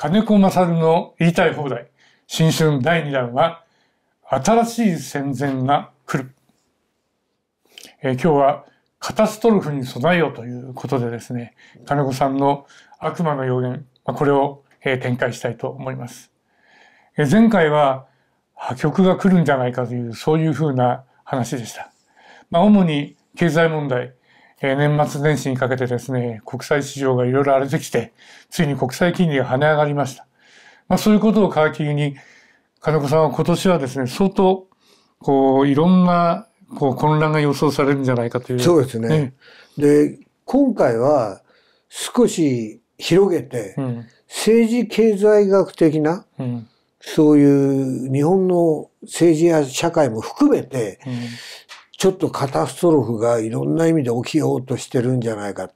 金子勝の言いたい放題新春第2弾は新しい戦前が来る、えー、今日はカタストロフに備えようということでですね金子さんの悪魔の予言、まあ、これを、えー、展開したいと思います、えー、前回は破局が来るんじゃないかというそういうふうな話でした。まあ、主に経済問題、えー、年末年始にかけてですね、国際市場がいろいろ荒れてきて、ついに国際金利が跳ね上がりました。まあ、そういうことを皮切りに、金子さんは今年はですね、相当、こう、いろんな、こう、混乱が予想されるんじゃないかという。そうですね。ねで、今回は少し広げて、うん、政治経済学的な、うんそういう日本の政治や社会も含めて、ちょっとカタストロフがいろんな意味で起きようとしてるんじゃないか。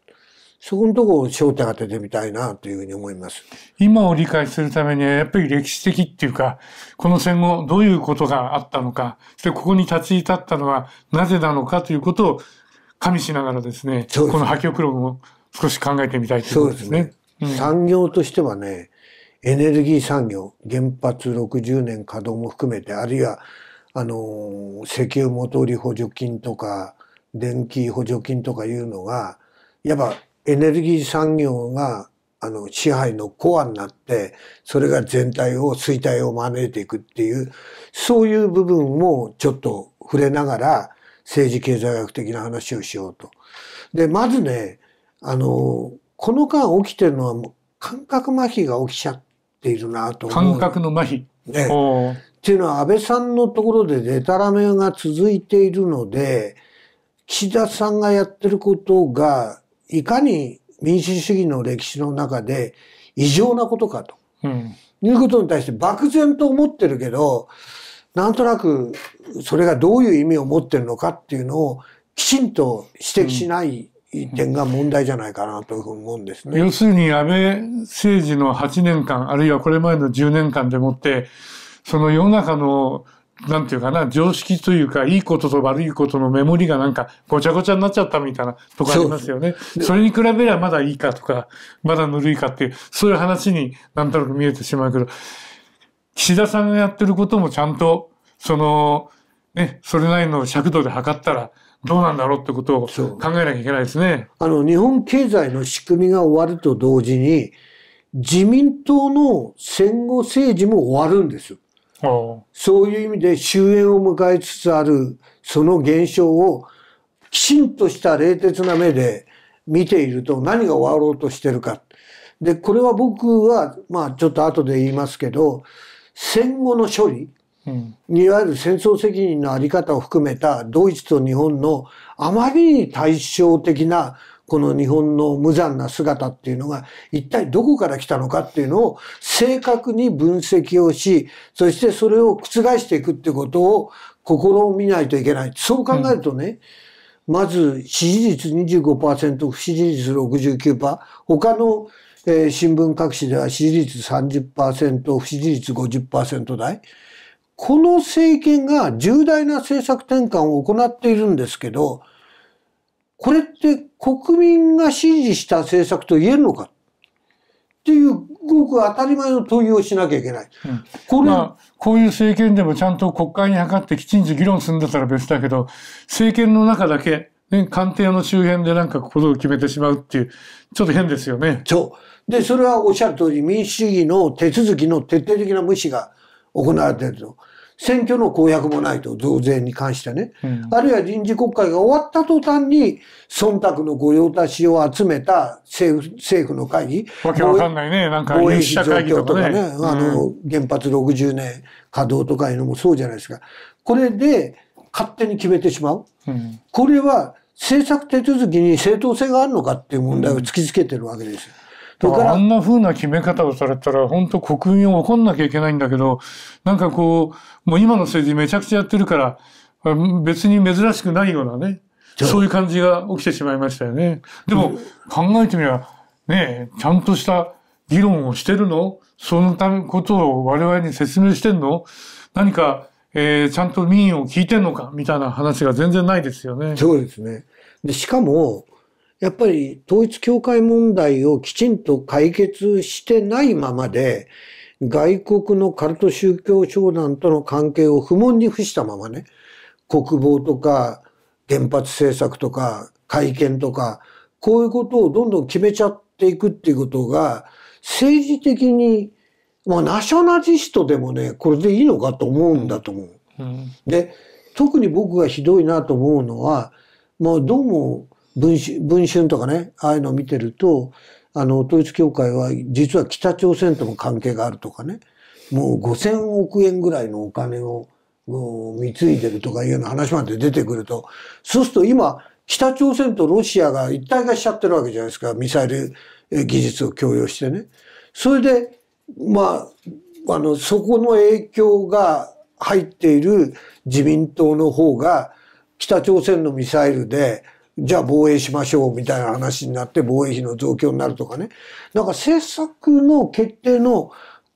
そこのとこを焦点当ててみたいなというふうに思います。今を理解するためには、やっぱり歴史的っていうか、この戦後どういうことがあったのか、でここに立ち至ったのはなぜなのかということを加味しながらですね、すこの破局論を少し考えてみたいということですね。すねうん、産業としてはね、エネルギー産業、原発60年稼働も含めて、あるいは、あの、石油元売り補助金とか、電気補助金とかいうのが、やっぱエネルギー産業が、あの、支配のコアになって、それが全体を、衰退を招いていくっていう、そういう部分もちょっと触れながら、政治経済学的な話をしようと。で、まずね、あの、この間起きてるのはもう感覚麻痺が起きちゃっっているなと思う。感覚の麻痺。ね。っていうのは安倍さんのところでデタラメが続いているので、岸田さんがやってることが、いかに民主主義の歴史の中で異常なことかと。うん、いうことに対して漠然と思ってるけど、なんとなくそれがどういう意味を持ってるのかっていうのをきちんと指摘しない点が問題じゃないかなというふうに思うんですね。要するに安倍政治の8年間、あるいはこれまでの10年間でもって、その世の中のなんていうかな、常識というか、いいことと悪いことのメモリがなんか、ごちゃごちゃになっちゃったみたいなとこありますよね。それに比べればまだいいかとか、まだぬるいかっていう、そういう話になんとなく見えてしまうけど、岸田さんがやってることもちゃんと、その、ね、それなりの尺度で測ったら、どうなんだろうってことを考えなきゃいけないですね。あの、日本経済の仕組みが終わると同時に、自民党の戦後政治も終わるんですそういう意味で終焉を迎えつつあるその現象をきちんとした冷徹な目で見ていると何が終わろうとしてるか。で、これは僕は、まあちょっと後で言いますけど、戦後の処理、いわゆる戦争責任のあり方を含めたドイツと日本のあまりに対照的なこの日本の無残な姿っていうのが一体どこから来たのかっていうのを正確に分析をし、そしてそれを覆していくってことを試みないといけない。そう考えるとね、うん、まず支持率25%、不支持率69%、他のえー、新聞各紙では支持率30%、不支持率50%台。この政権が重大な政策転換を行っているんですけど、これって国民が支持した政策と言えるのかっていうごく当たり前の問いをしなきゃいけない。うん、これ、まあ、こういう政権でもちゃんと国会に諮ってきちんと議論するんだったら別だけど、政権の中だけ、ね、官邸の周辺でなんかことを決めてしまうっていう、ちょっと変ですよね。そう。で、それはおっしゃる通り民主主義の手続きの徹底的な無視が行われていると。うん選挙の公約もないと、増税に関してね。あるいは臨時国会が終わった途端に、忖度の御用達を集めた政府政府の会議。わけわかんないね、なんか、防衛費状とかね、あの、原発60年稼働とかいうのもそうじゃないですか。これで、勝手に決めてしまう。これは、政策手続きに正当性があるのかっていう問題を突きつけてるわけですよ。だからあんな風な決め方をされたら本当国民を怒んなきゃいけないんだけどなんかこうもう今の政治めちゃくちゃやってるから別に珍しくないようなねそういう感じが起きてしまいましたよね。でも、考えてみればねちゃんとした議論をしてるのそのためことを我々に説明してんの何か、えー、ちゃんと民意を聞いてんのかみたいな話が全然ないですよね。そうですね。でしかも、やっぱり統一教会問題をきちんと解決してないままで、外国のカルト宗教商団との関係を不問に付したままね、国防とか原発政策とか会見とか、こういうことをどんどん決めちゃっていくっていうことが、政治的に、まあナショナリストでもね、これでいいのかと思うんだと思う。うん、で、特に僕がひどいなと思うのは、まあどうも文春文春とかね、ああいうのを見てると、あの、統一教会は実は北朝鮮とも関係があるとかね、もう5000億円ぐらいのお金を貢いでるとかいうような話まで出てくると、そうすると今、北朝鮮とロシアが一体化しちゃってるわけじゃないですか、ミサイル技術を共与してね。それで、まあ、あの、そこの影響が入っている自民党の方が、北朝鮮のミサイルでじゃあ防衛しましょうみたいな話になって防衛費の増強になるとかね。なんか政策の決定の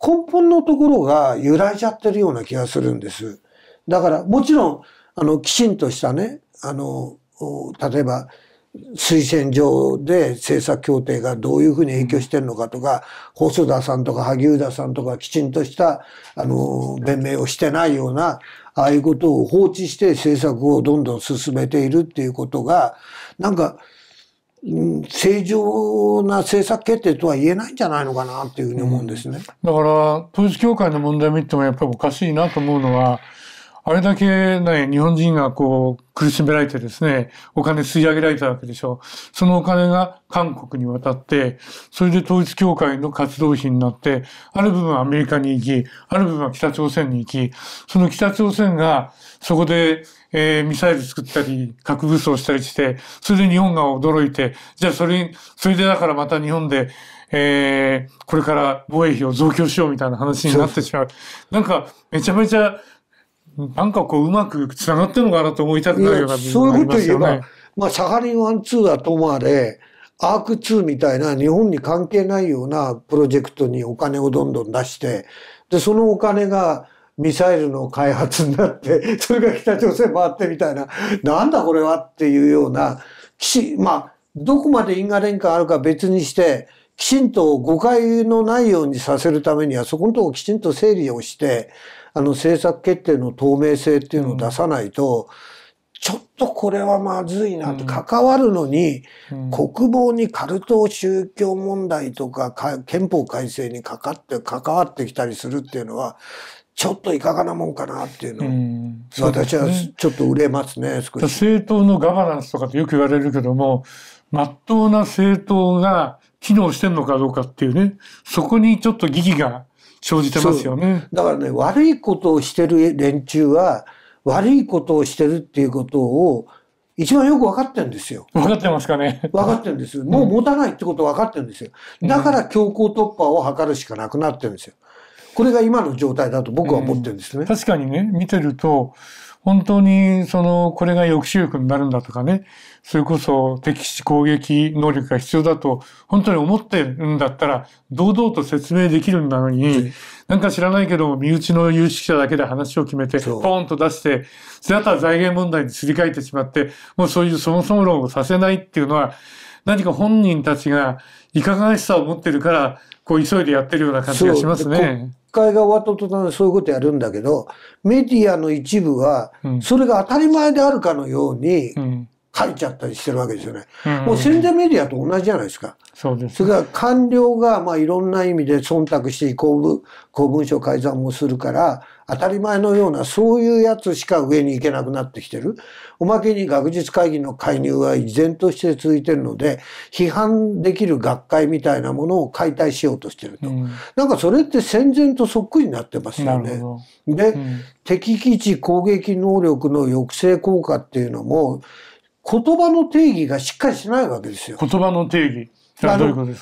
根本のところが揺らいじゃってるような気がするんです。だからもちろん、あの、きちんとしたね、あの、例えば、推薦状で政策協定がどういうふうに影響してるのかとか、細田さんとか萩生田さんとかきちんとした、あの、弁明をしてないような、ああいうことを放置して政策をどんどん進めているっていうことが、なんか、正常な政策決定とは言えないんじゃないのかなっていうふうに思うんですね。うん、だから、統一教会の問題見てもやっぱりおかしいなと思うのは、あれだけね、日本人がこう、苦しめられてですね、お金吸い上げられたわけでしょう。そのお金が韓国に渡って、それで統一教会の活動費になって、ある部分はアメリカに行き、ある部分は北朝鮮に行き、その北朝鮮がそこで、えー、ミサイル作ったり、核武装したりして、それで日本が驚いて、じゃあそれ、それでだからまた日本で、えー、これから防衛費を増強しようみたいな話になってしまう。なんか、めちゃめちゃなんかこううまくつながってるのかなと思いたくなるような、ね、そういうこと言えば、まあ、サハリン1、2はともあれ、アーク2みたいな日本に関係ないようなプロジェクトにお金をどんどん出して、で、そのお金がミサイルの開発になって、それが北朝鮮回ってみたいな、なんだこれはっていうような、まあ、どこまで因果連関あるか別にして、きちんと誤解のないようにさせるためには、そこのとこきちんと整理をして、あの政策決定の透明性っていうのを出さないと、ちょっとこれはまずいなって、関わるのに、国防にカルト宗教問題とか憲法改正にかかって、関わってきたりするっていうのは、ちょっといかがなもんかなっていうのを、うん、私はちょっと売れますね、少し。政党のガバナンスとかってよく言われるけども、まっとうな政党が機能してんのかどうかっていうね、そこにちょっと疑義が生じてますよね。だからね、悪いことをしてる連中は、悪いことをしてるっていうことを、一番よく分かってんですよ。分かってますかね。分かってんですよ。もう持たないってこと分かってんですよ。だから強行突破を図るしかなくなってるんですよ。これが今の状態だと僕は思ってるんですね。うん、確かにね、見てると、本当にそのこれが抑止力になるんだとかねそれこそ敵視攻撃能力が必要だと本当に思ってるんだったら堂々と説明できるんだのに、なんか知らないけど身内の有識者だけで話を決めてポーンと出して、それだったら財源問題にすり替えてしまって、もうそういうそもそも論をさせないっていうのは何か本人たちがいかがわしさを持ってるから、こう急いでやってるような感じがしますね。国会が終わった途端そういうことやるんだけど、メディアの一部は、それが当たり前であるかのように、うん書いちゃったりしてるわけですよね。うんもう宣伝メディアと同じじゃないですか。そうです、ね。それから官僚が、まあ、いろんな意味で忖度して公文、公文書改ざんをするから、当たり前のような、そういうやつしか上に行けなくなってきてる。おまけに学術会議の介入は依然として続いてるので、批判できる学会みたいなものを解体しようとしてると。うん、なんかそれって戦前とそっくりになってますよね。で、うん、敵基地攻撃能力の抑制効果っていうのも、言葉の定義がしっかりしないわけですよ。言葉の定義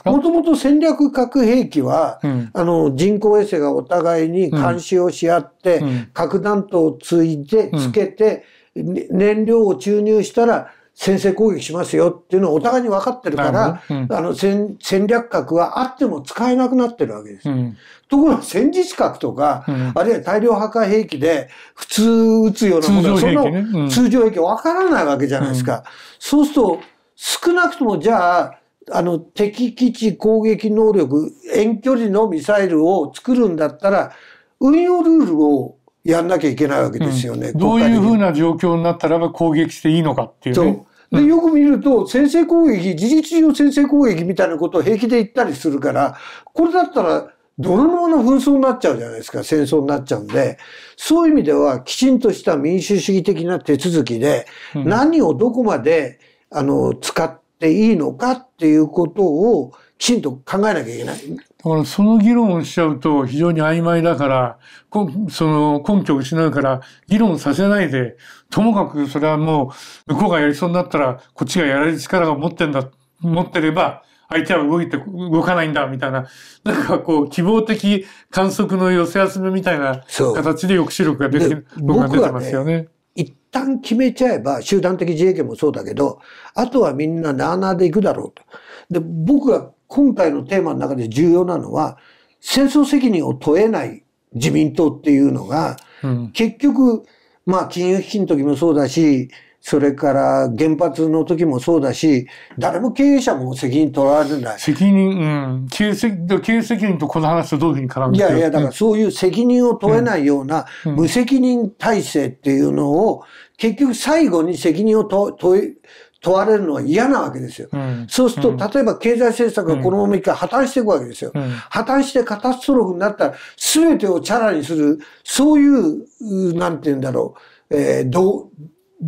もともと戦略核兵器は、うん、あの人工衛星がお互いに監視をし合って、うん、核弾頭をついて、つけて、燃料を注入したら、先制攻撃しますよっていうのをお互いに分かってるから、うん、あの戦略核はあっても使えなくなってるわけです。うん、ところが戦術核とか、うん、あるいは大量破壊兵器で普通撃つようなものね、その通常兵器分からないわけじゃないですか。そうすると少なくともじゃああの敵基地攻撃能力遠距離のミサイルを作るんだったら運用ルールをやんなきゃいけないわけですよね。うん、どういうふうな状況になったらば攻撃していいのかっていうね。そうでよく見ると先制攻撃事実上先制攻撃みたいなことを平気で言ったりするからこれだったら泥沼の紛争になっちゃうじゃないですか戦争になっちゃうんでそういう意味ではきちんとした民主主義的な手続きで、何をどこまであの使っていいのかっていうことをきちんと考えなきゃいけない。からその議論をしちゃうと非常に曖昧だから、その根拠を失うから議論させないで、ともかくそれはもう向こうがやりそうになったらこっちがやられる力が持ってんだ、持ってれば相手は動いて、動かないんだみたいな、なんかこう希望的観測の寄せ集めみたいな形で抑止力が出て、僕が出てますよね。一旦決めちゃえば、集団的自衛権もそうだけど、あとはみんななあなあで行くだろうと。で、僕が今回のテーマの中で重要なのは、戦争責任を問えない自民党っていうのが、結局、まあ、金融危機の時もそうだし、それから原発の時もそうだし、誰も経営者も責任取られない。責任、うん。経営責経営責任とこの話とどういうふうに絡むんですかいやいや、だからそういう責任を問えないような無責任体制っていうのを、結局最後に責任を問え、問われるのは嫌なわけですよ。うん、そうすると、例えば経済政策がこのまま一回破綻していくわけですよ。うん、破綻してカタストロフになったら、すべてをチャラにする、そういう、なんて言うんだろう、えー、どう、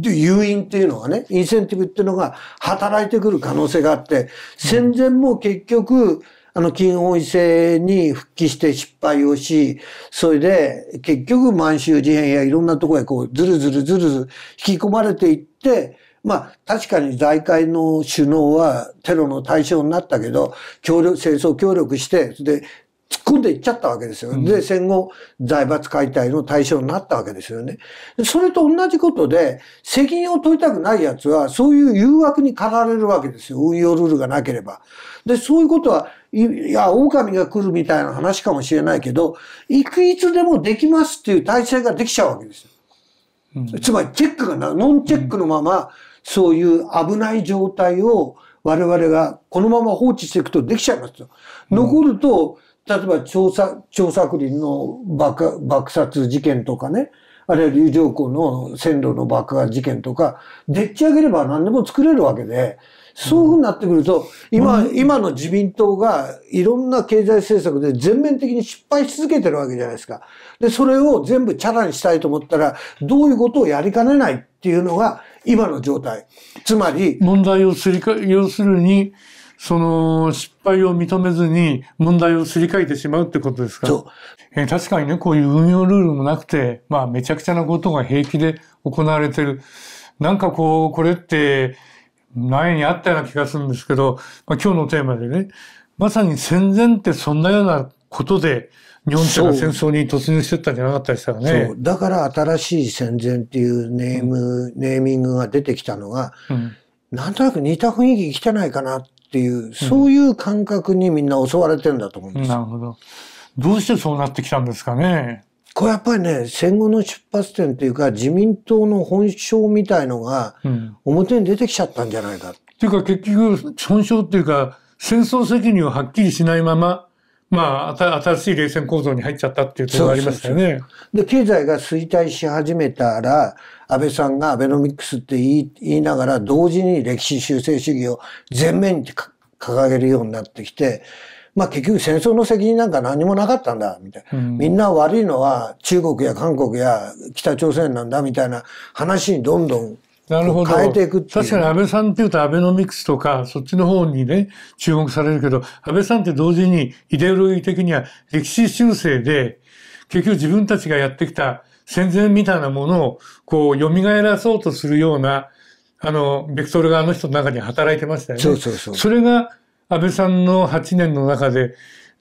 誘因っていうのがね、インセンティブっていうのが働いてくる可能性があって、戦前も結局、あの、金本位制に復帰して失敗をし、それで、結局満州事変やいろんなところへこう、ずるずるずるずる引き込まれていって、まあ、確かに財界の首脳はテロの対象になったけど、協力、戦争協力して、で、突っ込んでいっちゃったわけですよ。で、戦後、財閥解体の対象になったわけですよね。それと同じことで、責任を取りたくない奴は、そういう誘惑に駆られるわけですよ。運用ルールがなければ。で、そういうことは、いや、狼が来るみたいな話かもしれないけど、いくいつでもできますっていう体制ができちゃうわけですよ。つまりチェックがな、ノンチェックのままそういう危ない状態を我々がこのまま放置していくとできちゃいますよ。残ると、例えば調査、調査林の爆爆殺事件とかね、あるいは流浄港の線路の爆破事件とか、でっち上げれば何でも作れるわけで、そういうふうになってくると、今、今の自民党がいろんな経済政策で全面的に失敗し続けてるわけじゃないですか。で、それを全部チャラにしたいと思ったら、どういうことをやりかねないっていうのが、今の状態。つまり。問題をすりか、要するに、その失敗を認めずに問題をすり替えてしまうってことですかそう、えー、確かにね、こういう運用ルールもなくて、まあめちゃくちゃなことが平気で行われてる。なんかこう、これって前にあったような気がするんですけど、まあ今日のテーマでね、まさに戦前ってそんなようなことで日本って戦争に突入してったんじゃなかったですからね。そう。だから新しい戦前っていうネーム、うん、ネーミングが出てきたのが、うん、なんとなく似た雰囲気来てないかなっていう、そういう感覚にみんな襲われてんだと思うんです、うん、なるほど。どうしてそうなってきたんですかね。これやっぱりね、戦後の出発点というか、自民党の本性みたいのが、表に出てきちゃったんじゃないか。うん、っていうか結局、本性っていうか、戦争責任をはっきりしないまま、まあ、新しい冷戦構造に入っちゃったっていうところがありましたよね。で、経済が衰退し始めたら、安倍さんがアベノミクスって言い言いながら、同時に歴史修正主義を全面に掲げるようになってきて、まあ結局戦争の責任なんか何もなかったんだ、みたいな。みんな悪いのは中国や韓国や北朝鮮なんだ、みたいな話にどんどんなるほど変えていくっていう確かに安倍さんっていうとアベノミクスとかそっちの方にね注目されるけど安倍さんって同時にイデオロギー的には歴史修正で結局自分たちがやってきた戦前みたいなものをこう蘇らそうとするようなあのベクトル側の人の中に働いてましたよね。そうそうそうそれが安倍さんの8年の中で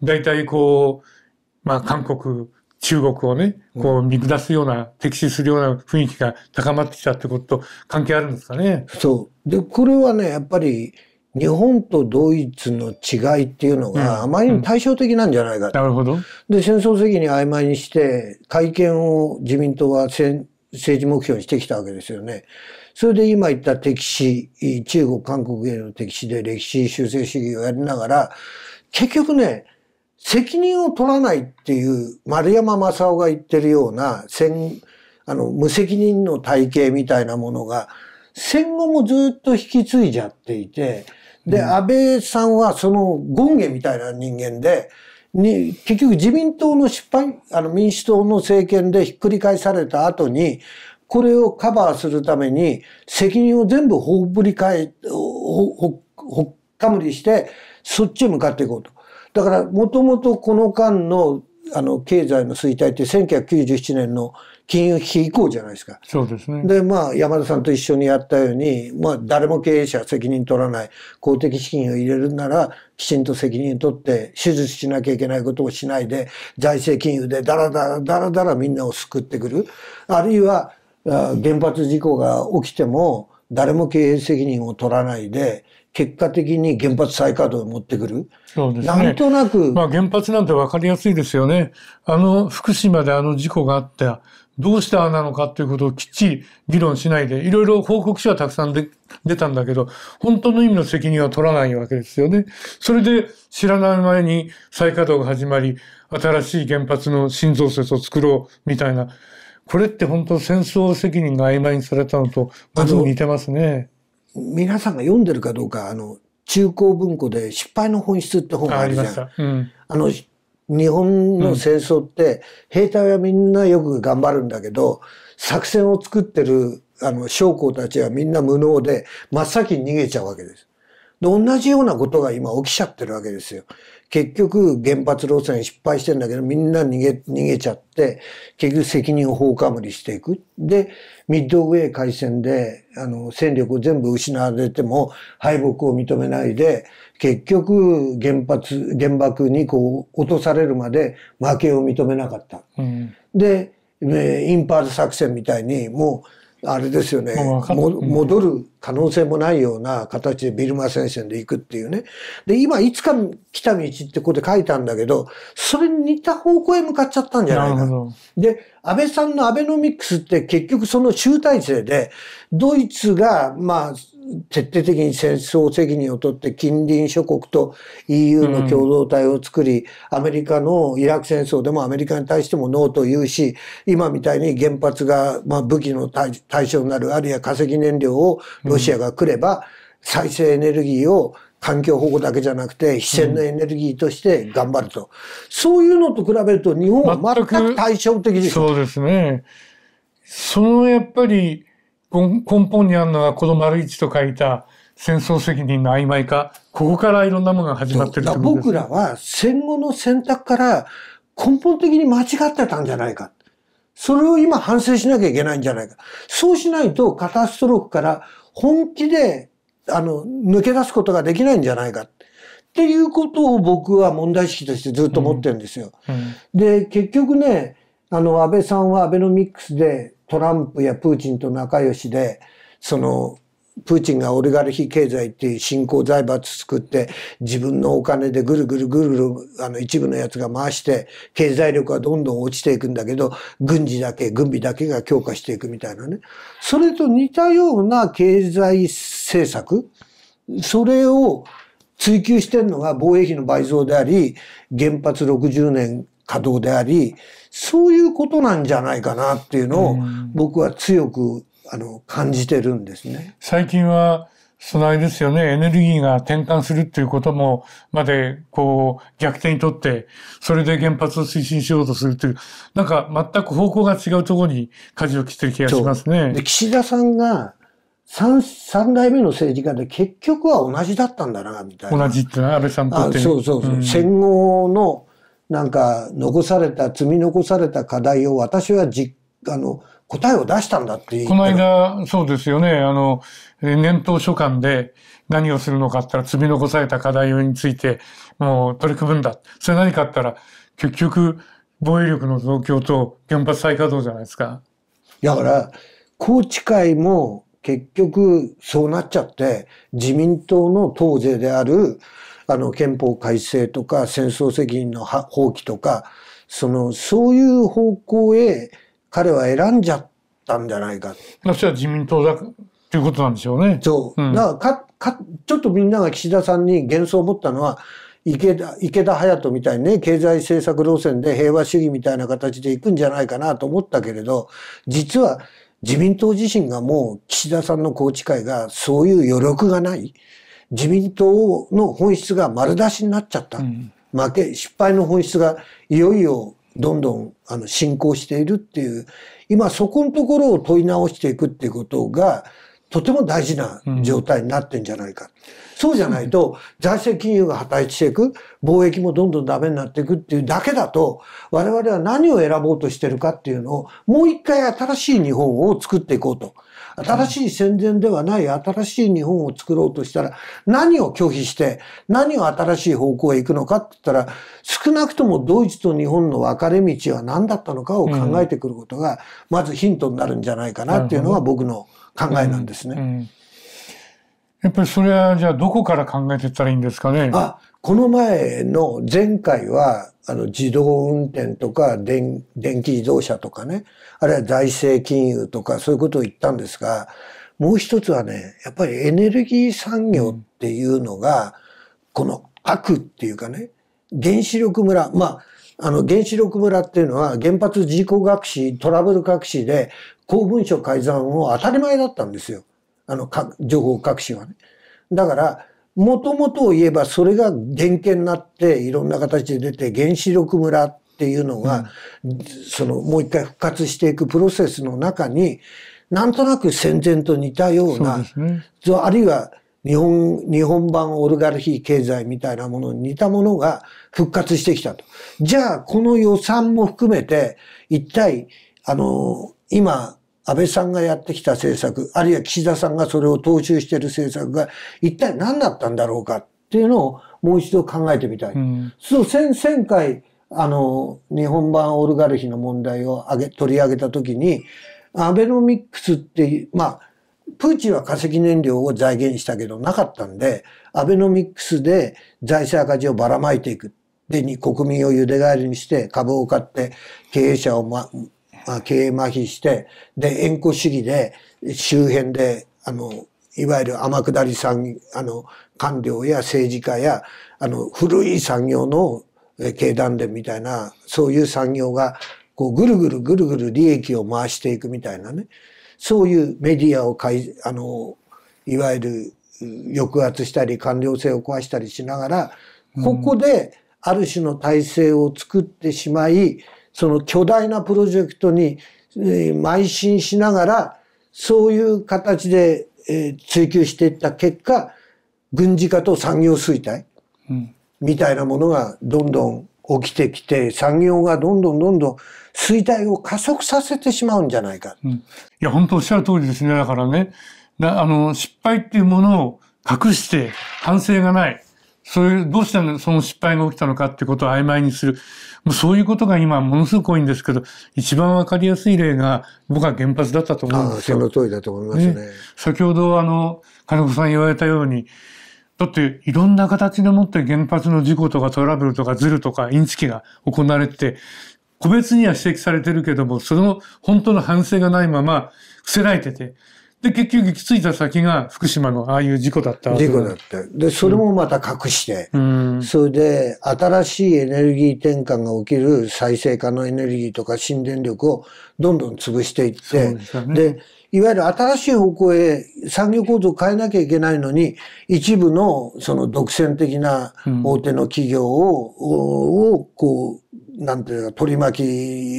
大体こう、まあ、韓国中国をね、こう見下すような、敵視するような雰囲気が高まってきたってことと関係あるんですかね。そう。で、これはね、やっぱり、日本とドイツの違いっていうのがあまりに対照的なんじゃないかと、うんうん、なるほど。で、戦争責任曖昧にして、会見を自民党は政治目標にしてきたわけですよね。それで今言った敵視、中国、韓国への敵視で歴史修正主義をやりながら、結局ね、責任を取らないっていう丸山正夫が言ってるような戦あの無責任の体系みたいなものが戦後もずっと引き継いじゃっていてで、安倍さんはその権下みたいな人間でに結局自民党の失敗あの民主党の政権でひっくり返された後にこれをカバーするために責任を全部ほっぶり返ほほほっかむりしてそっちへ向かっていこうと。だから、もともとこの間の、あの、経済の衰退って1997年の金融危機以降じゃないですか。そうですね。で、まあ、山田さんと一緒にやったように、まあ、誰も経営者責任取らない、公的資金を入れるなら、きちんと責任取って、手術しなきゃいけないことをしないで、財政金融でダラダラダラダラみんなを救ってくる。あるいは、原発事故が起きても、誰も経営責任を取らないで、結果的に原発再稼働を持ってくる。そうですね。なんとなく。まあ原発なんてわかりやすいですよね。あの福島であの事故があって、どうしたなのかということをきっちり議論しないで、いろいろ報告書はたくさんで出たんだけど、本当の意味の責任は取らないわけですよね。それで知らない前に再稼働が始まり、新しい原発の新増設を作ろうみたいな。これって本当戦争責任が曖昧にされたのと、まず似てますね。皆さんが読んでるかどうか、あの、中高文庫で失敗の本質って本があるじゃん。ああ,、うん、あの、日本の戦争って、兵隊はみんなよく頑張るんだけど、作戦を作ってるあの将校たちはみんな無能で真っ先に逃げちゃうわけです。で、同じようなことが今起きちゃってるわけですよ。結局、原発路線失敗してんだけど、みんな逃げ、逃げちゃって、結局責任を放かむりしていく。で、ミッドウェー海戦で、あの、戦力を全部失われても、敗北を認めないで、結局、原発、原爆にこう、落とされるまで負けを認めなかった。うん、で、インパール作戦みたいに、もう、あれですよね、戻る、可能性もないような形でビルマ戦線で行くっていうね。で、今いつか来た道ってここで書いたんだけど、それに似た方向へ向かっちゃったんじゃないか。で、安倍さんのアベノミクスって結局その集大成で、ドイツが、まあ、徹底的に戦争責任を取って近隣諸国と EU の共同体を作り、アメリカのイラク戦争でもアメリカに対してもノーと言うし、今みたいに原発が、まあ、武器の対象になる、あるいは化石燃料をロロシアが来れば、再生エネルギーを環境保護だけじゃなくて、非戦のエネルギーとして頑張ると。そういうのと比べると、日本は全く対照的でそうですね。そのやっぱり根本にあるのは、この丸一と書いた戦争責任の曖昧化。ここからいろんなものが始まってるって僕らは戦後の選択から根本的に間違ってたんじゃないか。それを今反省しなきゃいけないんじゃないか。そうしないとカタストローフから本気で、あの、抜け出すことができないんじゃないか。っていうことを僕は問題意識としてずっと持ってるんですよ。うんうん、で、結局ね、あの、安倍さんはアベノミックスでトランプやプーチンと仲良しで、その、プーチンがオリガルヒ経済っていう新興財閥作って、自分のお金でぐるぐるぐるぐる、あの一部のやつが回して、経済力はどんどん落ちていくんだけど、軍事だけ、軍備だけが強化していくみたいなね。それと似たような経済政策、それを追求してるのが防衛費の倍増であり、原発60年稼働であり、そういうことなんじゃないかなっていうのを僕は強くあの感じてるんですね。最近はそのあれですよね、エネルギーが転換するっていうことも、まで、こう、逆転にとって、それで原発を推進しようとするという、なんか全く方向が違うところに舵を切ってる気がしますね。で岸田さんが三、三代目の政治家で結局は同じだったんだな、みたいな。同じってな、安倍さんとって。そうそうそう、うん、戦後の、なんか、残された、積み残された課題を私はじ、あの、答えを出したんだっていう。この間、そうですよね。あの、年頭書簡で何をするのかったら積み残された課題について、もう取り組むんだ。それ何かあったら、結局、防衛力の増強と原発再稼働じゃないですか。だから、宏池会も結局そうなっちゃって、自民党の党税である、あの、憲法改正とか、戦争責任の放棄とか、その、そういう方向へ、彼は選んじゃったんじゃないか。私は自民党だということなんでしょうね。そう。うん、だからかか、ちょっとみんなが岸田さんに幻想を持ったのは、池田、池田隼人みたいにね、経済政策路線で平和主義みたいな形で行くんじゃないかなと思ったけれど、実は自民党自身がもう岸田さんの宏池会がそういう余力がない。自民党の本質が丸出しになっちゃった。うん、負け、失敗の本質がいよいよどんどんあの進行しているっていう今そこのところを問い直していくっていうことがとても大事な状態になってんじゃないか、うん、そうじゃないと財政金融が破綻していく貿易もどんどんダメになっていくっていうだけだと我々は何を選ぼうとしてるかっていうのをもう一回新しい日本を作っていこうと新しい戦前ではない新しい日本を作ろうとしたら、何を拒否して、何を新しい方向へ行くのかって言ったら、少なくともドイツと日本の分かれ道は何だったのかを考えてくることが、まずヒントになるんじゃないかなっていうのが僕の考えなんですね。やっぱりそれはじゃあどこから考えていったらいいんですかねあこの前の前回はあの自動運転とか電電気自動車とかねあるいは財政金融とかそういうことを言ったんですがもう一つはねやっぱりエネルギー産業っていうのが、この悪っていうかね原子力村まああの原子力村っていうのは原発事故学しトラブル学しで公文書改ざんを当たり前だったんですよ。あの、情報革新はね。だから、もともとを言えばそれが原型になっていろんな形で出て原子力村っていうのが、そのもう一回復活していくプロセスの中になんとなく戦前と似たような、ね、あるいは日本日本版オルガルヒー経済みたいなものに似たものが復活してきたと。じゃあこの予算も含めて一体あの今安倍さんがやってきた政策、あるいは岸田さんがそれを踏襲している政策が一体何だったんだろうかっていうのをもう一度考えてみたい。うん、そう先々回あの日本版オルガルヒの問題を上げ取り上げた時にアベノミックスっていうまあプーチンは化石燃料を財源したけどなかったんでアベノミックスで財政赤字をばらまいていくでに国民をゆで返りにして株を買って経営者を、ま、経営麻痺して、で、縁故主義で、周辺で、あの、いわゆる天下り産、あの、官僚や政治家や、あの、古い産業の経団連みたいな、そういう産業が、こう、ぐるぐるぐるぐる利益を回していくみたいなね。そういうメディアをかい、あの、いわゆる抑圧したり、官僚性を壊したりしながら、ここで、ある種の体制を作ってしまい、その巨大なプロジェクトに、え邁進しながら、そういう形で、え追求していった結果、軍事化と産業衰退、みたいなものがどんどん起きてきて、産業がどんどんどんどん衰退を加速させてしまうんじゃないか。うん、いや、本当おっしゃる通りですね。だからね、あの、失敗っていうものを隠して反省がない。そういう、どうしてその失敗が起きたのかってことを曖昧にする。もうそういうことが今ものすごく多いんですけど、一番わかりやすい例が僕は原発だったと思うんですよ。その通りだと思いますね。先ほどあの、金子さん言われたように、だっていろんな形でもって原発の事故とかトラブルとかズルとかインチキが行われて、個別には指摘されてるけども、その本当の反省がないまま伏せられてて、で、結局行き着いた先が福島のああいう事故だった事故だった。で、それもまた隠して、うん、それで新しいエネルギー転換が起きる再生可能エネルギーとか新電力をどんどん潰していって、で、ね、いわゆる新しい方向へ産業構造を変えなきゃいけないのに、一部のその独占的な大手の企業を、うん、をこう、なんていうか、取り巻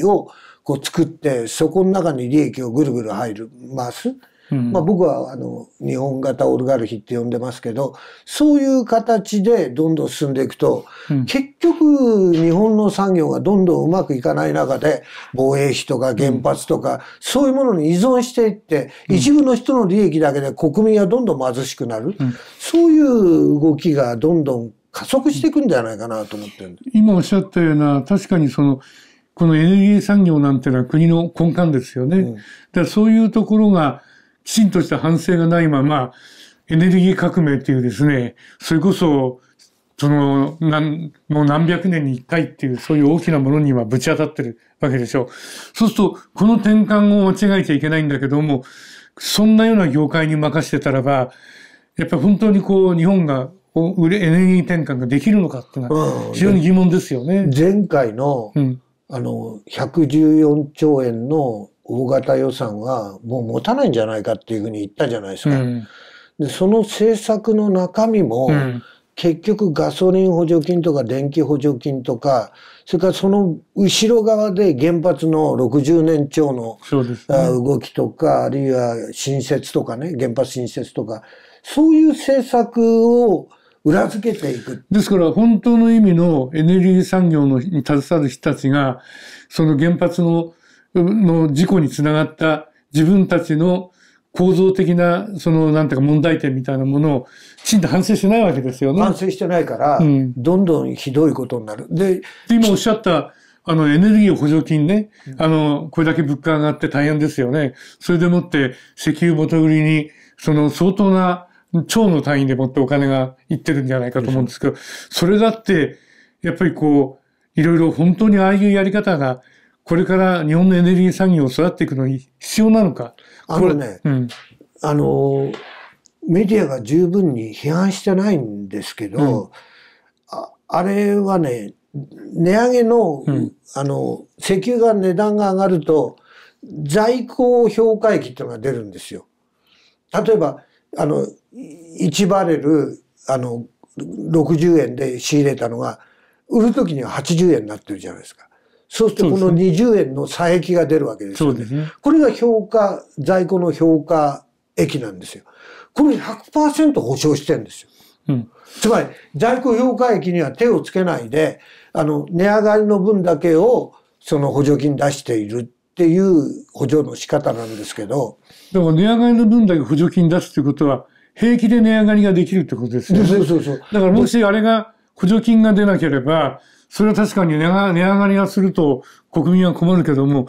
きをこう作って、そこの中に利益をぐるぐる入る、ます。うん、まあ、僕はあの日本型オルガルヒって呼んでますけどそういう形でどんどん進んでいくと、うん、結局日本の産業がどんどんうまくいかない中で防衛費とか原発とか、そういうものに依存していって、一部の人の利益だけで国民はどんどん貧しくなる、そういう動きがどんどん加速していくんじゃないかなと思って今おっしゃったような確かにそのこのエネルギー産業なんてのは国の根幹ですよね。うん、だそういうところがきちんとした反省がないまま、エネルギー革命っていうですね、それこそ、その、なん、もう何百年に一回っていう、そういう大きなものに今ぶち当たってるわけでしょう。そうすると、この転換を間違えちゃいけないんだけども、そんなような業界に任せてたらば、やっぱり本当にこう、日本が、売れ、エネルギー転換ができるのかっていうのは、非常に疑問ですよね。うん、前回の、うん、あの、114兆円の大型予算はもう持たないんじゃないかっていうふうに言ったじゃないですか。うん、でその政策の中身も、結局ガソリン補助金とか電気補助金とか、それからその後ろ側で原発の60年超の、ね、動きとか、あるいは新設とかね、原発新設とか、そういう政策を裏付けていく。ですから本当の意味のエネルギー産業のに携わる人たちが、その原発のの事故につながった自分たちの構造的な、その、なんていうか問題点みたいなものを、きちんと反省してないわけですよね。反省してないから、うん、どんどんひどいことになる。で、今おっしゃった、あの、エネルギー補助金ね、あの、これだけ物価上がって大変ですよね。それでもって、石油元売りに、その相当な、超の単位でもってお金がいってるんじゃないかと思うんですけど、それだって、やっぱりこう、いろいろ本当にああいうやり方がこれから日本のエネルギー産業を育っていくのに必要なのか。あのね、うん、あの、メディアが十分に批判してないんですけど、うん、ああれはね、値上げの、うん、あの、石油が値段が上がると、在庫評価益っていうのが出るんですよ。例えば、あの、1バレル、あの、60円で仕入れたのが、売る時には80円になってるじゃないですか。そうするとこの20円の差益が出るわけですよね。ねこれが評価、在庫の評価益なんですよ。これ100%保証してんですよ。うん、つまり、在庫評価益には手をつけないで、あの、値上がりの分だけを、その補助金出しているっていう補助の仕方なんですけど。でも値上がりの分だけ補助金出すってことは、平気で値上がりができるってことですよね。そうそうそう。だからもしあれが、補助金が出なければ、それは確かに値上がりがすると国民は困るけども、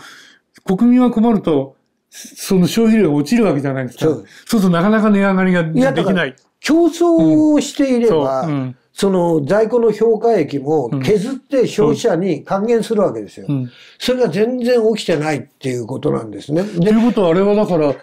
国民は困ると、その消費量が落ちるわけじゃないですか。そうそうするとなかなか値上がりができない。い競争をしていれば、うん、そうん、その在庫の評価益も削って消費者に還元するわけですよ。うん、それが全然起きてないっていうことなんですね。ということはあれはだから、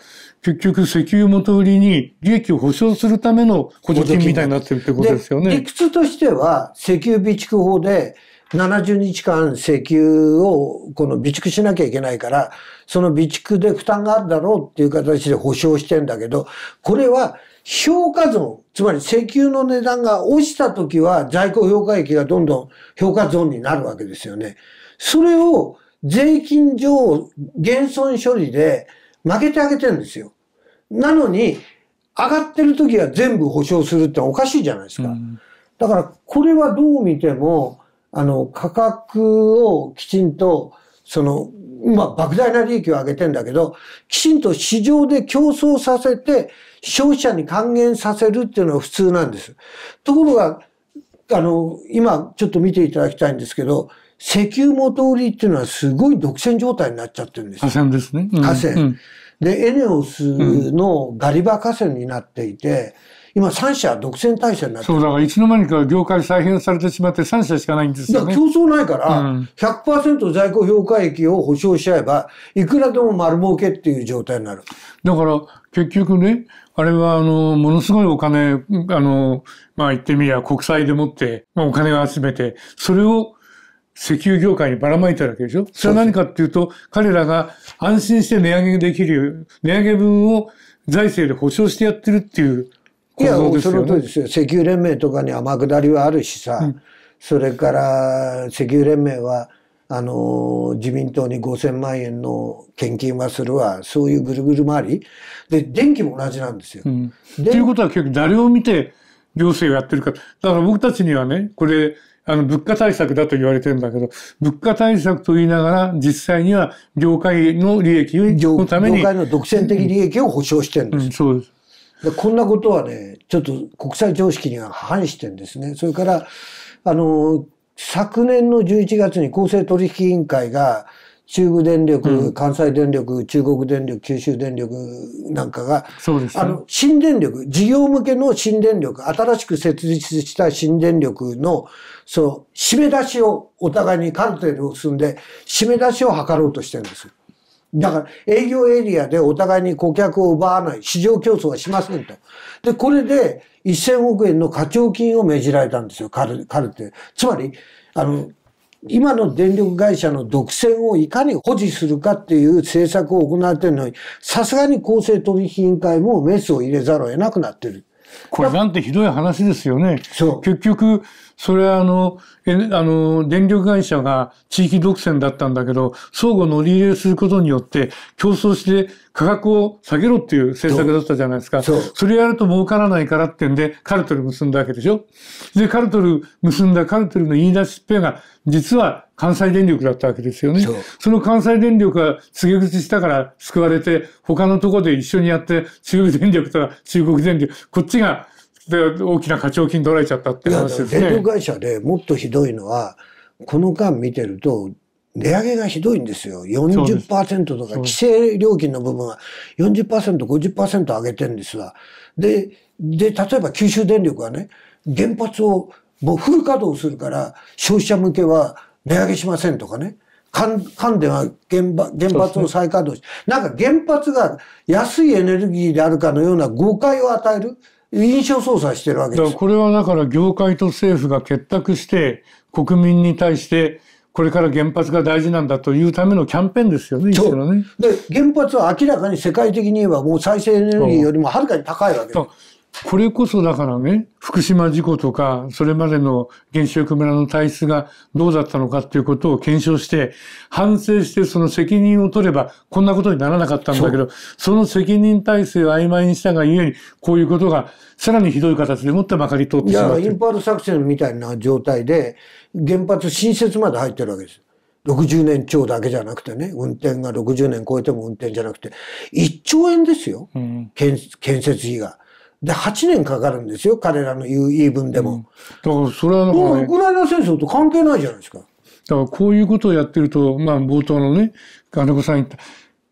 結局石油元売りに利益を保証するための補助金みたいになってるってことですよね。理屈としては石油備蓄法で70日間石油をこの備蓄しなきゃいけないから、その備蓄で負担があるだろうっていう形で保証してんだけど、これは評価損、つまり石油の値段が落ちた時は在庫評価益がどんどん評価損になるわけですよね。それを税金上減損処理で負けてあげてるんですよ。なのに、上がってる時は全部保証するっておかしいじゃないですか。だから、これはどう見ても、あの、価格をきちんと、その、まあ、莫大な利益を上げてんだけど、きちんと市場で競争させて、消費者に還元させるっていうのは普通なんです。ところが、あの、今ちょっと見ていただきたいんですけど、石油元売りっていうのはすごい独占状態になっちゃってるんですよ。河川ですね。うん、河川。で、エネオスのガリバ河川になっていて、今3社独占体制になってそう、だからいつの間にか業界再編されてしまって3社しかないんですよ、ね。競争ないから、100%在庫評価益を保証しちゃえば、いくらでも丸儲けっていう状態になる。だから、結局ね、あれは、あの、ものすごいお金、あの、まあ、言ってみりゃ国債でもって、まあ、お金を集めて、それを石油業界にばらまいたわけでしょそれは何かっていうと、彼らが安心して値上げできる、値上げ分を財政で保証してやってるっていう構造ですよね。いや、その通りですよ。石油連盟とかに天下りはあるしさ、うん、それから石油連盟は、あの、自民党に5000万円の献金はするわ、そういうぐるぐる回り。で、電気も同じなんですよ。うん、ということは結局誰を見て行政をやってるか。だから僕たちにはね、これ、あの、物価対策だと言われてるんだけど、物価対策と言いながら、実際には業界の利益のために。業界の独占的利益を保障してるんです、うんうん、そうです。でこんなことはね、ちょっと国際常識には反してんですね。それから、あの、昨年の11月に公正取引委員会が、中部電力、うん、関西電力、中国電力、九州電力なんかが、すあの、新電力、事業向けの新電力、新しく設立した新電力の、そう、締め出しをお互いにカルテルを進んで、締め出しを図ろうとしてるんですよ。だから営業エリアでお互いに顧客を奪わない、市場競争はしませんと。で、これで1000億円の課徴金を命じられたんですよ、カルカルテ。つまり、あの、今の電力会社の独占をいかに保持するかっていう政策を行っているのに、さすがに公正取引委員会もメスを入れざるを得なくなってる。これなんてひどい話ですよね。結局、それはあの、え、あの、電力会社が地域独占だったんだけど、相互乗り入れすることによって競争して価格を下げろっていう政策だったじゃないですか。そそれやると儲からないからってんで、カルトル結んだわけでしょ。で、カルトル結んだカルトルの言い出しっぺが実は関西電力だったわけですよね。その関西電力が告げ口したから救われて、他のところで一緒にやって、中部電力とか中国電力、こっちが大きな課徴金取られちゃったって話ですね。電力会社でもっとひどいのは、この間見てると、値上げがひどいんですよ。40%とか、規制料金の部分は40%、50%上げてるんですわ。で、で、例えば九州電力はね、原発をもうフル稼働するから消費者向けは値上げしませんとかね。関では原原発を再稼働し、ね、なんか原発が安いエネルギーであるかのような誤解を与える印象操作してるわけですこれはだから業界と政府が結託して国民に対してこれから原発が大事なんだというためのキャンペーンですよね、一ね。で、原発は明らかに世界的に言えばもう再生エネルギーよりもはるかに高いわけです。これこそだからね、福島事故とか、それまでの原子力村の体質がどうだったのかっていうことを検証して、反省してその責任を取れば、こんなことにならなかったんだけど、その責任体制を曖昧にしたがゆえに、こういうことがさらにひどい形でもってまかり通ってしまう。いや、インパール作戦みたいな状態で、原発新設まで入ってるわけです。60年超だけじゃなくてね、運転が60年超えても運転じゃなくて、1兆円ですよ、うん、建設費が。で、8年かかるんですよ、彼らの言う言い分でも。うん、だからそれはもうウクライナ戦争と関係ないじゃないですか。だからこういうことをやってると、まあ冒頭のね、金子さん言った、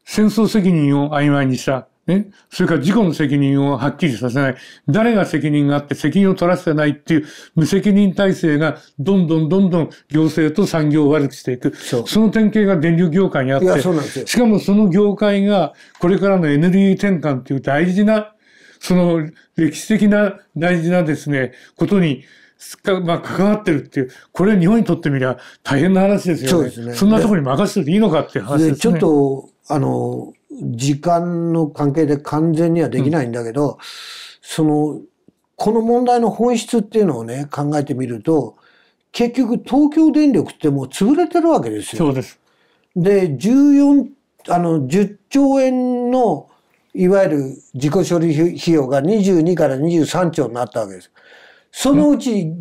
戦争責任を曖昧にした。ね、それから事故の責任をはっきりさせない。誰が責任があって責任を取らせてないっていう無責任体制がどんどんどんどん行政と産業を悪くしていく。その典型が電力業界にあって。しかもその業界がこれからのエネルギー転換っていう大事なその歴史的な大事なですね、ことに、まあ、関わってるっていう、これ日本にとってみりゃ大変な話ですよね。そうですね。そんなところに任せてていいのかっていう話ですね。ちょっと、あの、時間の関係で完全にはできないんだけど、うん、その、この問題の本質っていうのをね、考えてみると、結局東京電力ってもう潰れてるわけですよ。そうです。で、14、あの、10兆円のいわゆる自己処理費用が22から23兆になったわけです。そのうち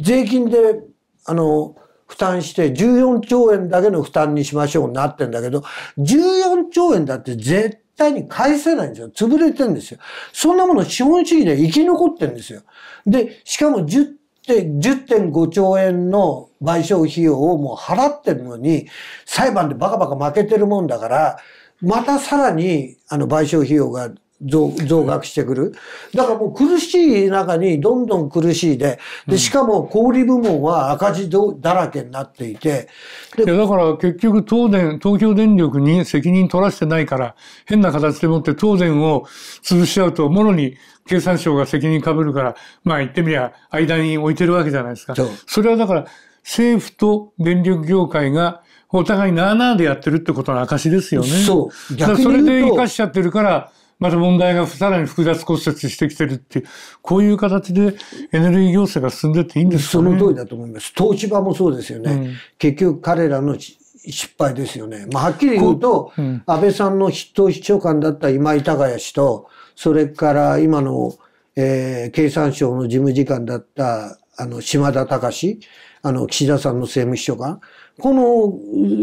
税金で、あの、負担して14兆円だけの負担にしましょうなってんだけど、14兆円だって絶対に返せないんですよ。潰れてんですよ。そんなもの資本主義で生き残ってんですよ。で、しかも10で10.5兆円の賠償費用をもう払ってるのに、裁判でバカバカ負けてるもんだから、またさらに、あの、賠償費用が増増額してくる。だからもう苦しい中にどんどん苦しいで、で、しかも小売部門は赤字だらけになっていて。いや、だから結局東電、東京電力に責任取らせてないから、変な形でもって東電を潰しちゃうと、もろに経産省が責任かぶるから、まあ言ってみりゃ間に置いてるわけじゃないですか。それはだから政府と電力業界がお互いなあなあでやってるってことの証ですよね。そう。逆それで生かしちゃってるから、また問題がさらに複雑骨折してきてるってこういう形でエネルギー行政が進んでっていいんですか、ね、その通りだと思います。東芝もそうですよね。うん、結局彼らの失敗ですよね。まあ、はっきり言うと、安倍さんの筆頭秘書官だった今井隆也氏と、それから今の、えー、経産省の事務次官だったあの島田隆あの岸田さんの政務秘書官この、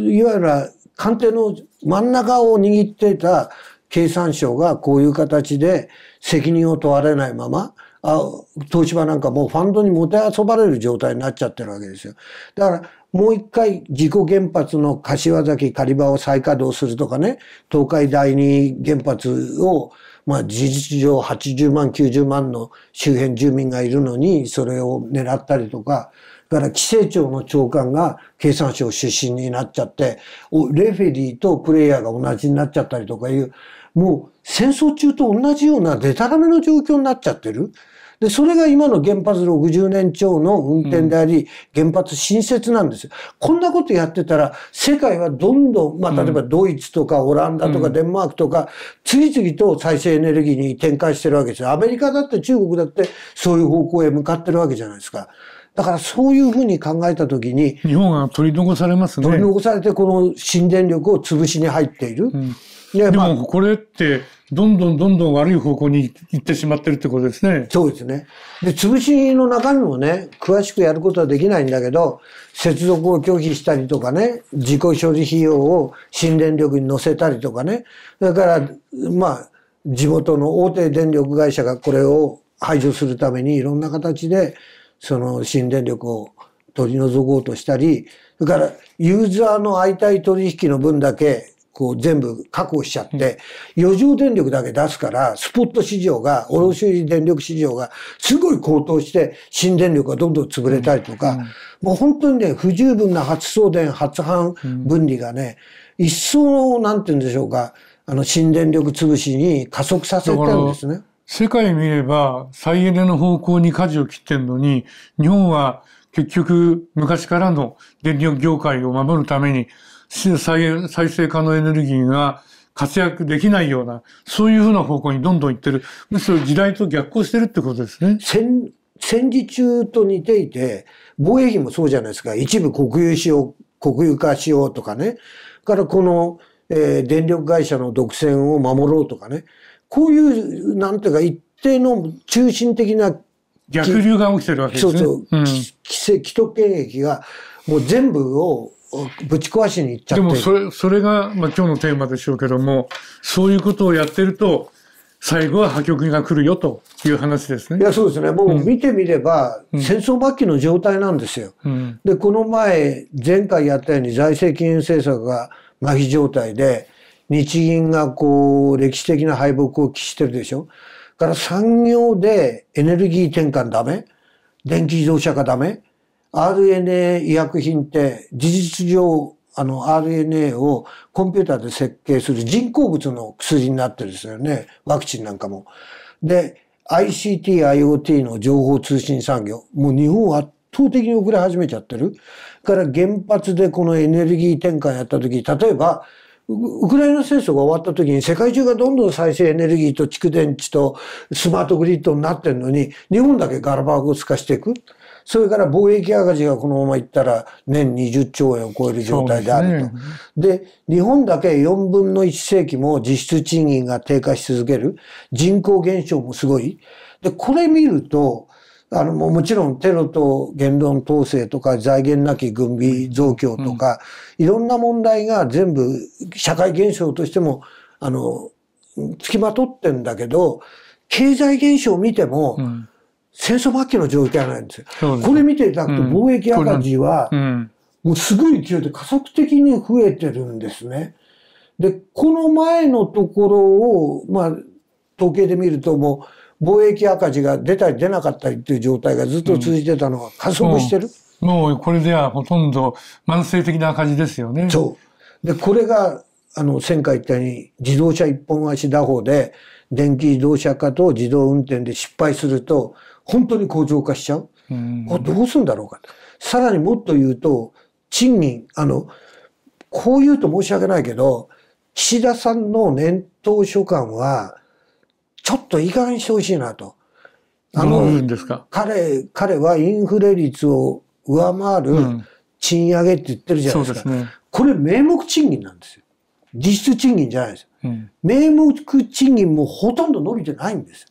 いわゆる官邸の真ん中を握っていた経産省がこういう形で責任を問われないまま、あ東芝なんかもうファンドにもてあそばれる状態になっちゃってるわけですよ。だからもう一回自己原発の柏崎狩場を再稼働するとかね、東海第二原発を、まあ事実上80万90万の周辺住民がいるのにそれを狙ったりとか、だから規制庁の長官が経産省出身になっちゃって、レフェリーとプレイヤーが同じになっちゃったりとかいう、もう戦争中と同じようなデタラメの状況になっちゃってる。で、それが今の原発60年超の運転であり、原発新設なんですよ。こんなことやってたら、世界はどんどん、まあ、例えばドイツとかオランダとかデンマークとか、次々と再生エネルギーに展開してるわけですよ。アメリカだって中国だってそういう方向へ向かってるわけじゃないですか。だからそういうふうに考えたときに。日本が取り残されますね。取り残されてこの新電力を潰しに入っている。うん、でも、これって、どんどんどんどん悪い方向に行ってしまってるってことですね。そうですね。で、潰しの中身もね、詳しくやることはできないんだけど、接続を拒否したりとかね、自己処理費用を新電力に乗せたりとかね。だから、まあ、地元の大手電力会社がこれを排除するためにいろんな形で、その新電力を取り除こうとしたり、それからユーザーの相対取引の分だけ、こう全部確保しちゃって、余剰電力だけ出すから、スポット市場が、卸売電力市場が、すごい高騰して、新電力がどんどん潰れたりとか、もう本当にね、不十分な発送電、発販分離がね、一層、なんて言うんでしょうか、あの、新電力潰しに加速させてるんですね。世界見れば再エネの方向に舵を切ってんのに、日本は結局昔からの電力業界を守るために再再生可能エネルギーが活躍できないような、そういうふうな方向にどんどん行ってる。むしろ時代と逆行してるってことですね。戦、戦時中と似ていて、防衛費もそうじゃないですか。一部国有しよう、国有化しようとかね。からこの、えー、電力会社の独占を守ろうとかね。こういう、なんていうか、一定の中心的な逆流が起きてるわけですね。そうそう。うん、既得権益がもう全部をぶち壊しにいっちゃってでもそれ、それが、まあ、今日のテーマでしょうけども、そういうことをやってると、最後は破局が来るよという話ですね。いや、そうですね。もう見てみれば、うん、戦争末期の状態なんですよ。うん、で、この前、前回やったように財政金融政策が麻痺状態で、日銀がこう、歴史的な敗北を期してるでしょ。から産業でエネルギー転換ダメ電気自動車化ダメ ?RNA 医薬品って事実上、あの RNA をコンピューターで設計する人工物の薬になってるんですよね。ワクチンなんかも。で、ICT、IoT の情報通信産業。もう日本は圧倒的に遅れ始めちゃってる。から原発でこのエネルギー転換やった時、例えばウクライナ戦争が終わった時に世界中がどんどん再生エネルギーと蓄電池とスマートグリッドになってるのに、日本だけガラパゴス化していく。それから貿易赤字がこのままいったら年20兆円を超える状態であると。で、ね、日本だけ4分の1世紀も実質賃金が低下し続ける。人口減少もすごい。で、これ見ると、あの、もちろんテロと言論統制とか財源なき軍備増強とか、うん、いろんな問題が全部社会現象としても、あの、付きまとってんだけど、経済現象を見ても、うん、戦争末期の状況なんですよ。これ見ていただくと貿易赤字は、もうすごい勢いで加速的に増えてるんですね。で、この前のところを、まあ、統計で見るともう、貿易赤字が出たり出なかったりっていう状態がずっと続いてたのは加速してる、うん、もうこれではほとんど慢性的な赤字ですよね。そう。で、これが、あの、戦火一体に自動車一本足打法で、電気自動車化と自動運転で失敗すると、本当に工場化しちゃう。うん、どうするんだろうか。さらにもっと言うと、賃金、あの、こう言うと申し訳ないけど、岸田さんの年頭所管は、ちょっといい加減してほしいなと。あの、彼、彼はインフレ率を上回る賃上げって言ってるじゃないですか。うんすね、これ名目賃金なんですよ。実質賃金じゃないですよ。うん、名目賃金もほとんど伸びてないんですよ。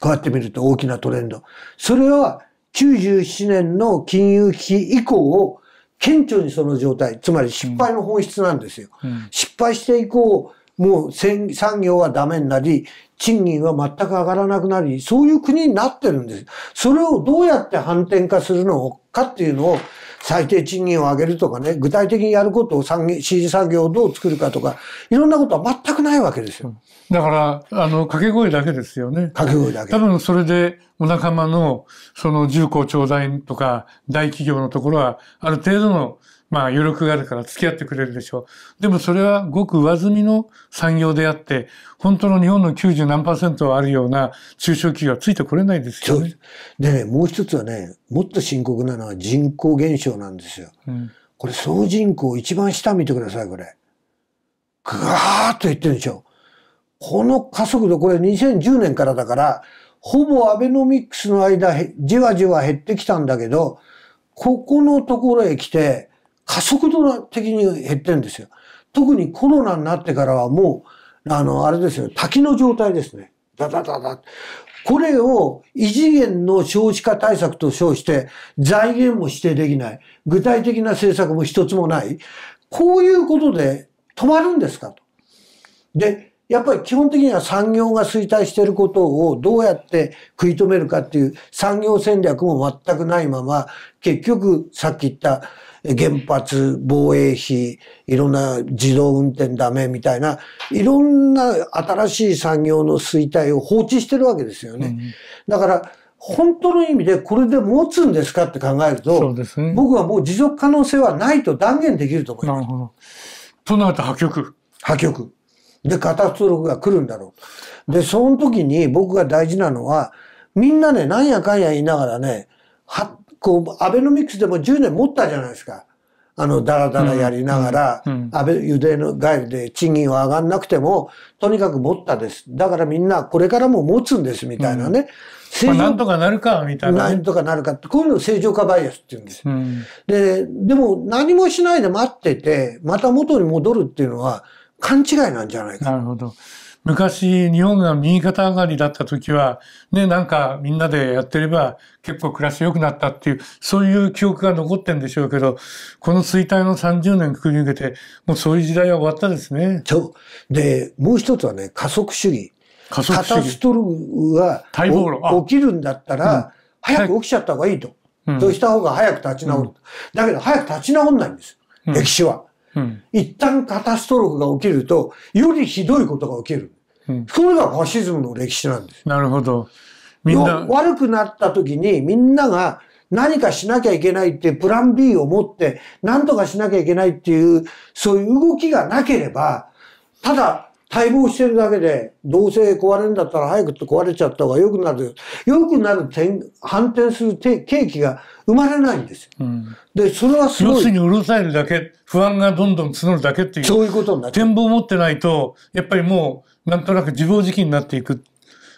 こうやって見ると大きなトレンド。それは97年の金融危機以降を顕著にその状態、つまり失敗の本質なんですよ。うん、失敗して以降、もう産業はダメになり、賃金は全く上がらなくなり、そういう国になってるんです。それをどうやって反転化するのかっていうのを、最低賃金を上げるとかね、具体的にやることを産業、支持産業をどう作るかとか、いろんなことは全くないわけですよ。だから、あの、掛け声だけですよね。掛け声だけ。多分それで、お仲間の、その、重工頂戴とか、大企業のところは、ある程度のまあ余力があるから付き合ってくれるでしょう。でもそれはごく上積みの産業であって、本当の日本の90何パーセントあるような中小企業はついてこれないですよね。でね、もう一つはね、もっと深刻なのは人口減少なんですよ。うん、これ総人口一番下見てください、これ。ぐわーっと言ってるでしょ。この加速度、これ2010年からだから、ほぼアベノミックスの間、じわじわ減ってきたんだけど、ここのところへ来て、加速度的に減ってんですよ。特にコロナになってからはもう、あの、あれですよ、滝の状態ですね。ダダダダ。これを異次元の少子化対策と称して、財源も指定できない。具体的な政策も一つもない。こういうことで止まるんですかと。で、やっぱり基本的には産業が衰退していることをどうやって食い止めるかっていう産業戦略も全くないまま、結局さっき言った原発、防衛費、いろんな自動運転ダメみたいな、いろんな新しい産業の衰退を放置してるわけですよね。うん、だから、本当の意味でこれで持つんですかって考えると、ね、僕はもう持続可能性はないと断言できると思います。なるほど。となると破局。破局。で、カタストロフが来るんだろう。で、その時に僕が大事なのは、みんなね、なんやかんや言いながらね、こう、アベノミクスでも10年持ったじゃないですか。あの、だらだらやりながら、安倍ユデの外で賃金は上がんなくても、とにかく持ったです。だからみんな、これからも持つんです、みたいなね。まあ、なんとかなるか、みたいな、なんとかなるかって、こういうの正常化バイアスって言うんです。うん、で、でも何もしないで待ってて、また元に戻るっていうのは、勘違いなんじゃないか。なるほど。昔日本が右肩上がりだった時は、ね、なんかみんなでやってれば結構暮らし良くなったっていう、そういう記憶が残ってんでしょうけど、この衰退の30年くぐり抜けて、もうそういう時代は終わったですね。そう。で、もう一つはね、加速主義。加速主義。カタストロフが起きるんだったら、うん、早く起きちゃった方がいいと。うん、そうした方が早く立ち直る。うん、だけど早く立ち直んないんです。歴史は。一旦カタストロフが起きると、よりひどいことが起きる。うん、それがファシズムの歴史なんです。なるほど。みんな。悪くなった時にみんなが何かしなきゃいけないってプラン B を持って何とかしなきゃいけないっていうそういう動きがなければ、ただ待望してるだけで、どうせ壊れるんだったら早くって壊れちゃった方が良くなる。良くなる点、反転する契機が生まれないんですよ。うん、で、それはすごい。要するにうるさいだけ、不安がどんどん募るだけっていう。そういうことになる。展望を持ってないと、やっぱりもう、なんとなく自暴自棄になっていく。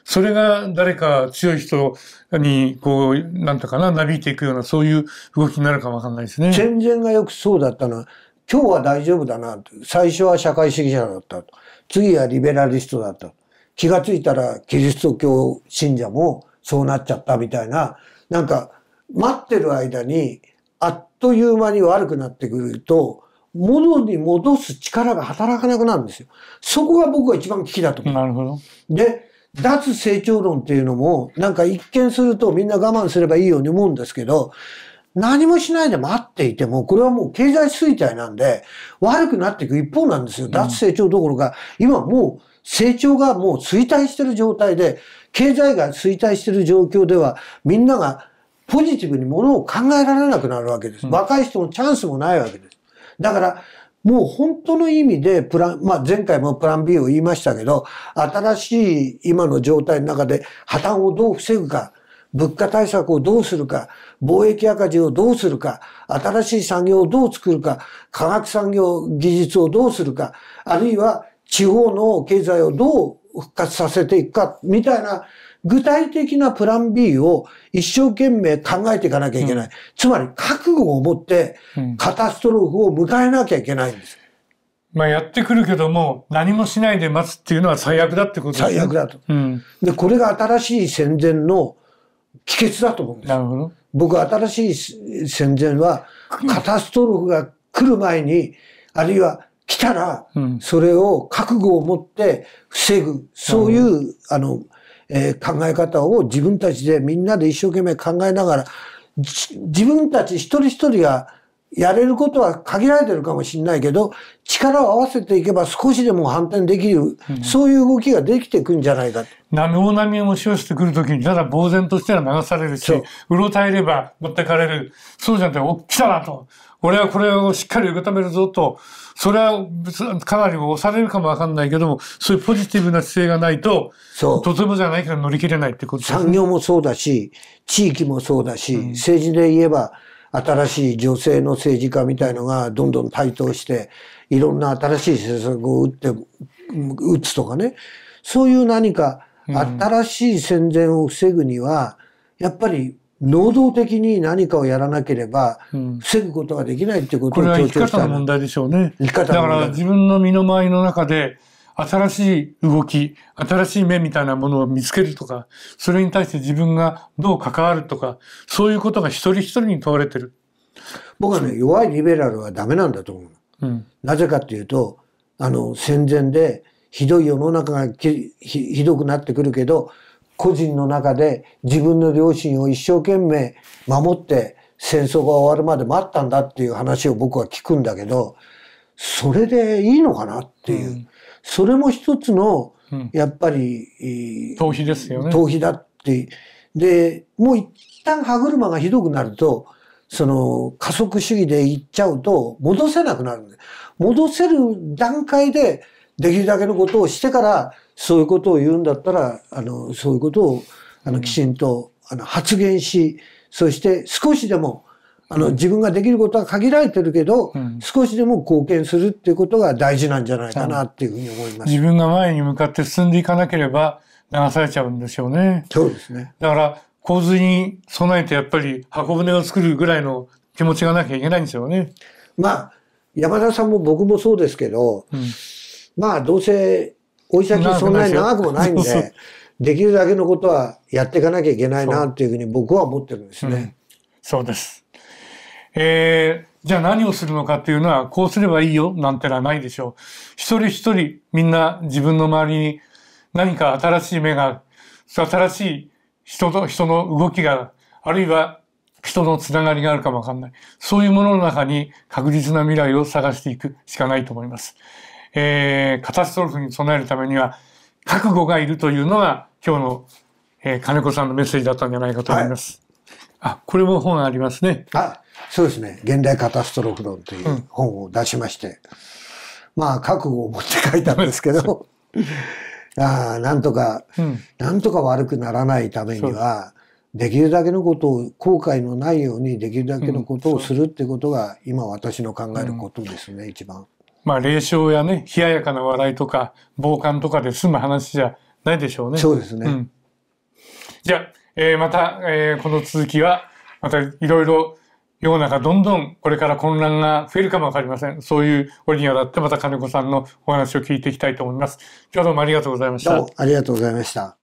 それが誰か強い人に、こう、なんとかな、なびいていくような、そういう動きになるかもわかんないですね。戦前がよくそうだったのは、今日は大丈夫だな。最初は社会主義者だった。次はリベラリストだと。気がついたらキリスト教信者もそうなっちゃったみたいな、なんか待ってる間にあっという間に悪くなってくると、元に戻す力が働かなくなるんですよ。そこが僕は一番危機だと思う。なるほど。で、脱成長論っていうのも、なんか一見するとみんな我慢すればいいように思うんですけど、何もしないで待っていても、これはもう経済衰退なんで、悪くなっていく一方なんですよ。脱成長どころか、今もう成長がもう衰退してる状態で、経済が衰退してる状況では、みんながポジティブにものを考えられなくなるわけです。若い人のチャンスもないわけです。だから、もう本当の意味でプラン、まあ、前回もプラン B を言いましたけど、新しい今の状態の中で破綻をどう防ぐか、物価対策をどうするか、貿易赤字をどうするか、新しい産業をどう作るか、科学産業技術をどうするか、あるいは地方の経済をどう復活させていくか、みたいな具体的なプラン B を一生懸命考えていかなきゃいけない。うん、つまり覚悟を持ってカタストローフを迎えなきゃいけないんです。まあやってくるけども何もしないで待つっていうのは最悪だってことですね。最悪だと。うん、で、これが新しい戦前の帰結だと思うんです。なるほど。僕新しい戦前はカタストロフが来る前に、あるいは来たら、それを覚悟を持って防ぐ、そういう、あの、えー、考え方を自分たちでみんなで一生懸命考えながら、自分たち一人一人がやれることは限られてるかもしれないけど、力を合わせていけば少しでも反転できる、うん、そういう動きができていくんじゃないかと。波波を押し寄せてくるときに、ただ呆然としては流されるし、うろたえれば持ってかれる。そうじゃなくて、お、きたなと。俺はこれをしっかり受け止めるぞと。それはかなり押されるかもわかんないけども、そういうポジティブな姿勢がないと、そう。とてもじゃないけど乗り切れないってことです、ね、産業もそうだし、地域もそうだし、うん、政治で言えば、新しい女性の政治家みたいのがどんどん台頭して、いろんな新しい政策を打って、打つとかね。そういう何か新しい戦前を防ぐには、やっぱり能動的に何かをやらなければ、防ぐことができないってことを強調した、ん、これは生き方の問題でしょうね。生き方だから自分の身の回りの中で、新しい動き、新しい目みたいなものを見つけるとか、それに対して自分がどう関わるとか、そういうことが一人一人に問われてる。僕はね、弱いリベラルはダメなんだと思う。うん、なぜかっていうと、あの、戦前で、ひどい世の中がひどくなってくるけど、個人の中で自分の両親を一生懸命守って戦争が終わるまで待ったんだっていう話を僕は聞くんだけど、それでいいのかなっていう。うんそれも一つの、やっぱり、逃避ですよね。逃避だって。で、もう一旦歯車がひどくなると、その加速主義で行っちゃうと戻せなくなる戻せる段階でできるだけのことをしてからそういうことを言うんだったらあのそういうことをあのきちんとあの発言しそして少しでもあの、自分ができることは限られてるけど、うん、少しでも貢献するっていうことが大事なんじゃないかなっていうふうに思います。自分が前に向かって進んでいかなければ流されちゃうんでしょうね。そうですね。だから、洪水に備えてやっぱり箱舟を作るぐらいの気持ちがなきゃいけないんですよね。まあ、山田さんも僕もそうですけど、うん、まあ、どうせ、お医者にそんなに長くもないんで、でそうそうできるだけのことはやっていかなきゃいけないなっていうふうに僕は思ってるんですね。そう、うん、そうです。えー、じゃあ何をするのかっていうのは、こうすればいいよなんてのはないでしょう。一人一人、みんな自分の周りに何か新しい目が、新しい人と人の動きが、あるいは人のつながりがあるかもわかんない。そういうものの中に確実な未来を探していくしかないと思います。えー、カタストロフに備えるためには、覚悟がいるというのが今日の、えー、金子さんのメッセージだったんじゃないかと思います。はい、あ、これも本ありますね。あ、そうですね。現代カタストロフ論という本を出しまして、うん、まあ、覚悟を持って書いたんですけど、ああ、なんとか、うん、なんとか悪くならないためには、できるだけのことを、後悔のないようにできるだけのことをするってことが、今私の考えることですね、うん、一番。まあ、霊障やね、冷ややかな笑いとか、傍観とかで済む話じゃないでしょうね。そうですね。うん、じゃあ、えー、また、えー、この続きは、またいろいろ世の中どんどんこれから混乱が増えるかもわかりません。そういう折にわだってまた金子さんのお話を聞いていきたいと思います。今日どうもありがとうございました。どうもありがとうございました。